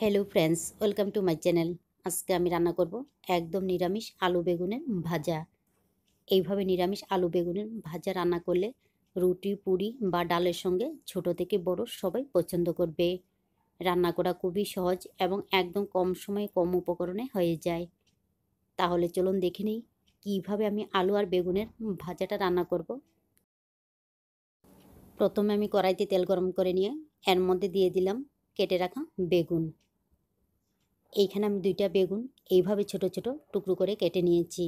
hello friends welcome to my channel আজকে আমি রান্না করব একদম নিরামিষ আলু বেগুনের ভাজা এইভাবে নিরামিষ আলু বেগুনের ভাজা রান্না করলে রুটি পুরি বা ডালের সঙ্গে ছোট থেকে বড় সবাই পছন্দ করবে রান্না করা খুবই সহজ এবং একদম কম সময়ে কম উপকরণে হয়ে যায় তাহলে চলুন দেখে নিই কীভাবে আমি আলু আর বেগুনের ভাজাটা রান্না করব প্রথমে আমি কড়াইতে তেল গরম করে নিয়ে এর মধ্যে দিয়ে দিলাম কেটে রাখা বেগুন এইখানে আমি দুইটা বেগুন এইভাবে ছোট ছোট টুকরো করে কেটে নিয়েছি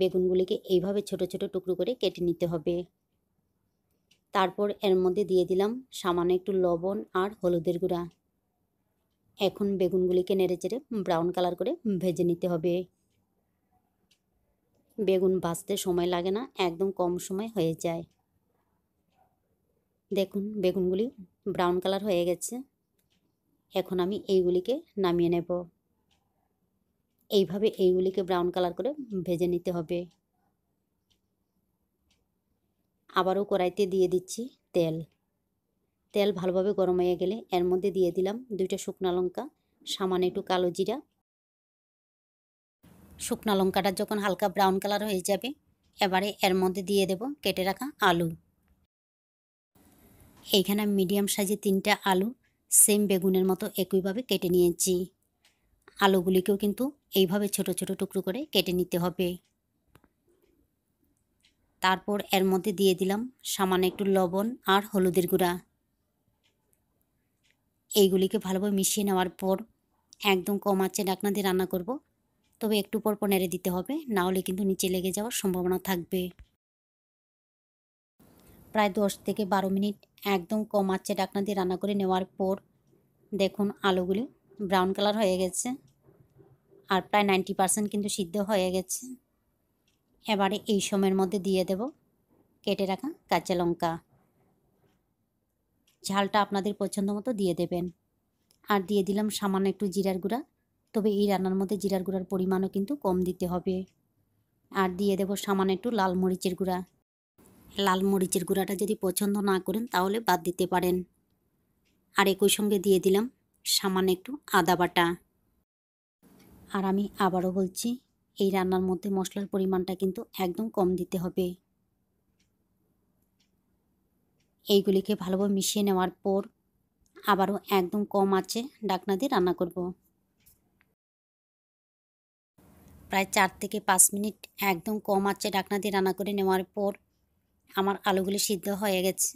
বেগুনগুলিকে এইভাবে ছোট ছোট টুকরো করে কেটে নিতে হবে তারপর এর মধ্যে দিয়ে দিলাম সামান্য একটু লবণ আর হলুদের গুঁড়া এখন বেগুনগুলিকে নেড়ে চেড়ে ব্রাউন কালার করে ভেজে নিতে হবে বেগুন ভাজতে সময় লাগে না একদম কম সময় হয়ে যায় দেখুন বেগুনগুলি ব্রাউন কালার হয়ে গেছে এখন আমি এইগুলিকে নামিয়ে নেব এইভাবে এইগুলিকে ব্রাউন কালার করে ভেজে নিতে হবে আবারও কড়াইতে দিয়ে দিচ্ছি তেল তেল ভালোভাবে গরম হয়ে গেলে এর মধ্যে দিয়ে দিলাম দুইটা শুকনা লঙ্কা সামান্য একটু কালো জিরা শুকনা লঙ্কাটা যখন হালকা ব্রাউন কালার হয়ে যাবে এবারে এর মধ্যে দিয়ে দেব কেটে রাখা আলু এইখানে মিডিয়াম সাইজে তিনটা আলু সেম বেগুনের মতো একইভাবে কেটে নিয়েছি আলুগুলিকেও কিন্তু এইভাবে ছোট ছোট টুকরো করে কেটে নিতে হবে তারপর এর মধ্যে দিয়ে দিলাম সামান্য একটু লবণ আর হলুদের গুঁড়া এইগুলিকে ভালোভাবে মিশিয়ে নেওয়ার পর একদম কম আছে ডাকনা দিয়ে রান্না করব তবে একটু পর পর নেড়ে দিতে হবে নাহলে কিন্তু নিচে লেগে যাওয়ার সম্ভাবনা থাকবে প্রায় দশ থেকে বারো মিনিট একদম কম আছে ডাকনা দিয়ে রান্না করে নেওয়ার পর দেখুন আলুগুলি ব্রাউন কালার হয়ে গেছে আর প্রায় নাইনটি পারসেন্ট কিন্তু সিদ্ধ হয়ে গেছে এবারে এই সময়ের মধ্যে দিয়ে দেব কেটে রাখা কাঁচা লঙ্কা ঝালটা আপনাদের পছন্দ মতো দিয়ে দেবেন আর দিয়ে দিলাম সামান্য একটু জিরার গুঁড়া তবে এই রান্নার মধ্যে জিরার গুঁড়ার পরিমাণও কিন্তু কম দিতে হবে আর দিয়ে দেব সামান্য একটু লাল মরিচের গুঁড়া লাল মরিচের গুঁড়াটা যদি পছন্দ না করেন তাহলে বাদ দিতে পারেন আর একই সঙ্গে দিয়ে দিলাম সামান্য একটু আদা বাটা আর আমি আবারও বলছি এই রান্নার মধ্যে মশলার পরিমাণটা কিন্তু একদম কম দিতে হবে এইগুলিকে ভালোভাবে মিশিয়ে নেওয়ার পর আবারও একদম কম আছে ডাকনা দিয়ে রান্না করব প্রায় চার থেকে পাঁচ মিনিট একদম কম আছে ডাকনা দিয়ে রান্না করে নেওয়ার পর আমার আলুগুলি সিদ্ধ হয়ে গেছে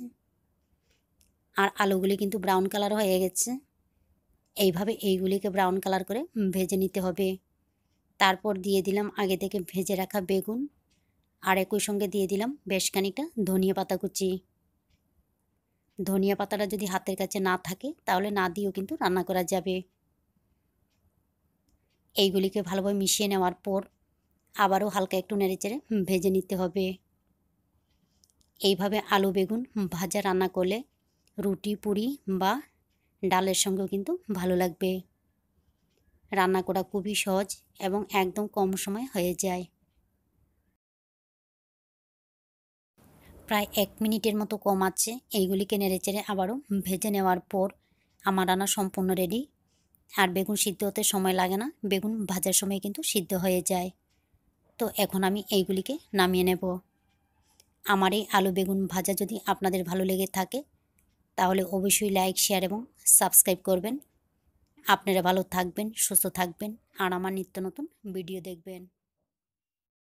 আর আলুগুলি কিন্তু ব্রাউন কালার হয়ে গেছে এইভাবে এইগুলিকে ব্রাউন কালার করে ভেজে নিতে হবে তারপর দিয়ে দিলাম আগে থেকে ভেজে রাখা বেগুন আর একই সঙ্গে দিয়ে দিলাম বেশ খানিকটা ধনিয়া পাতা কুচি ধনিয়া পাতাটা যদি হাতের কাছে না থাকে তাহলে না দিয়েও কিন্তু রান্না করা যাবে এইগুলিকে ভালোভাবে মিশিয়ে নেওয়ার পর আবারও হালকা একটু নেড়েচেড়ে ভেজে নিতে হবে এইভাবে আলু বেগুন ভাজা রান্না করলে রুটি পুরি বা ডালের সঙ্গেও কিন্তু ভালো লাগবে রান্না করা খুবই সহজ এবং একদম কম সময় হয়ে যায় প্রায় এক মিনিটের মতো কম আছে এইগুলিকে নেড়েচেড়ে আবারও ভেজে নেওয়ার পর আমার রান্না সম্পূর্ণ রেডি আর বেগুন সিদ্ধ হতে সময় লাগে না বেগুন ভাজার সময় কিন্তু সিদ্ধ হয়ে যায় তো এখন আমি এইগুলিকে নামিয়ে নেব আমার এই আলু বেগুন ভাজা যদি আপনাদের ভালো লেগে থাকে তাহলে অবশ্যই লাইক শেয়ার এবং সাবস্ক্রাইব করবেন আপনারা ভালো থাকবেন সুস্থ থাকবেন আর আমার নিত্য নতুন ভিডিও দেখবেন